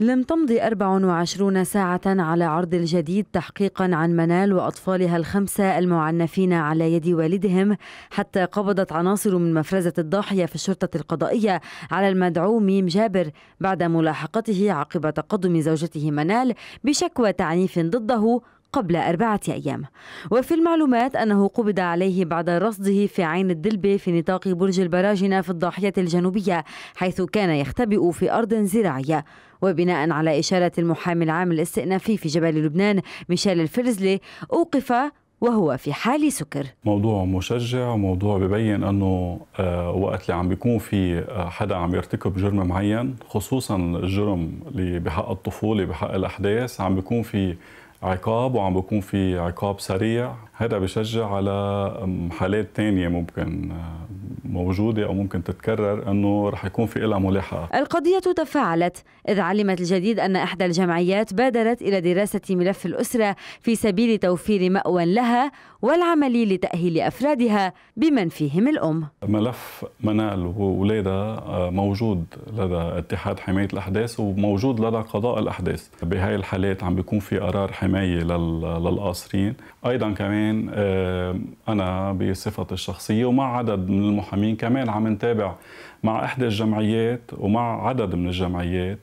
لم تمضي 24 ساعة على عرض الجديد تحقيقا عن منال وأطفالها الخمسة المعنفين على يد والدهم حتى قبضت عناصر من مفرزة الضاحية في الشرطة القضائية على المدعو ميم جابر بعد ملاحقته عقب تقدم زوجته منال بشكوى تعنيف ضده قبل أربعة أيام وفي المعلومات أنه قبض عليه بعد رصده في عين الدلبة في نطاق برج البراجنة في الضاحية الجنوبية حيث كان يختبئ في أرض زراعية وبناء على إشارة المحامي العام الاستئنافي في جبل لبنان ميشيل الفرزلي أوقف وهو في حال سكر موضوع مشجع وموضوع ببين أنه آه، وقت اللي عم بيكون في آه، حدا عم يرتكب جرم معين خصوصا الجرم اللي بحق الطفولة بحق الأحداث عم بيكون في عقاب وعم بكون في عقاب سريع هذا بشجع على حالات تانية ممكن آه، موجودة أو ممكن تتكرر أنه رح يكون في لها ملاحقة القضية تفاعلت إذ علمت الجديد أن إحدى الجمعيات بادرت إلى دراسة ملف الأسرة في سبيل توفير مأوى لها والعمل لتأهيل أفرادها بمن فيهم الأم ملف منال وولادها آه، موجود لدى اتحاد حماية الأحداث وموجود لدى قضاء الأحداث بهاي الحالات عم بيكون في قرار حماية للقاصرين أيضا كمان آه، أنا بصفتي الشخصية ومع عدد من المحامين مين كمان عم نتابع مع إحدى الجمعيات ومع عدد من الجمعيات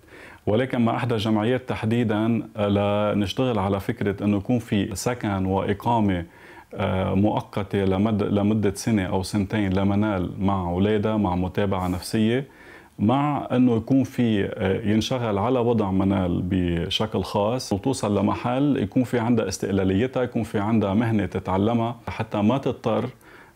ولكن مع احدى الجمعيات تحديدا آه، لنشتغل على فكره انه يكون في سكن واقامه آه، مؤقته لمد لمده سنه او سنتين لمنال مع اولادها مع متابعه نفسيه مع انه يكون في آه، ينشغل على وضع منال بشكل خاص وتوصل لمحل يكون في عندها استقلاليتها يكون في عندها مهنه تتعلمها حتى ما تضطر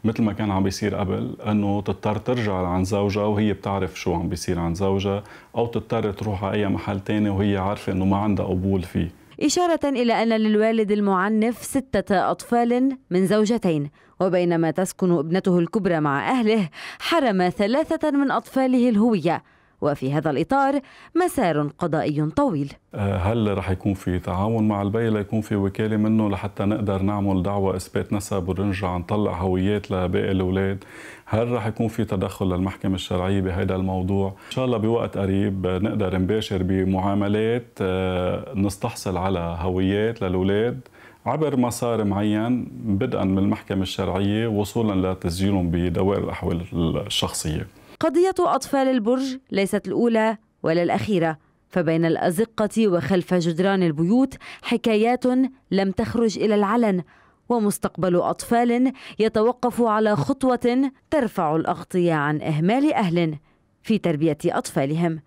مثل ما كان عم بيصير قبل انه تضطر ترجع لعند زوجها وهي بتعرف شو عم بيصير عند زوجها او تضطر تروح على اي محل تاني وهي عارفه انه ما عندها قبول فيه إشارة إلى أن للوالد المعنف ستة أطفال من زوجتين وبينما تسكن ابنته الكبرى مع أهله حرم ثلاثة من أطفاله الهوية وفي هذا الإطار مسار قضائي طويل أه، هل رح يكون في تعاون مع البي ليكون في وكالة منه لحتى نقدر نعمل دعوة إثبات نسب ونرجع نطلع هويات لباقي الأولاد هل رح يكون في تدخل للمحكمة الشرعية بهذا الموضوع إن شاء الله بوقت قريب نقدر نباشر بمعاملات أه، نستحصل على هويات للأولاد عبر مسار معين بدءا من المحكمة الشرعية وصولا لتسجيلهم بدوائر الأحوال الشخصية قضية أطفال البرج ليست الأولى ولا الأخيرة فبين الأزقة وخلف جدران البيوت حكايات لم تخرج إلى العلن ومستقبل أطفال يتوقف على خطوة ترفع الأغطية عن إهمال أهل في تربية أطفالهم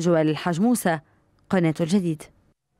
جوال الحجموسة قناة الجديد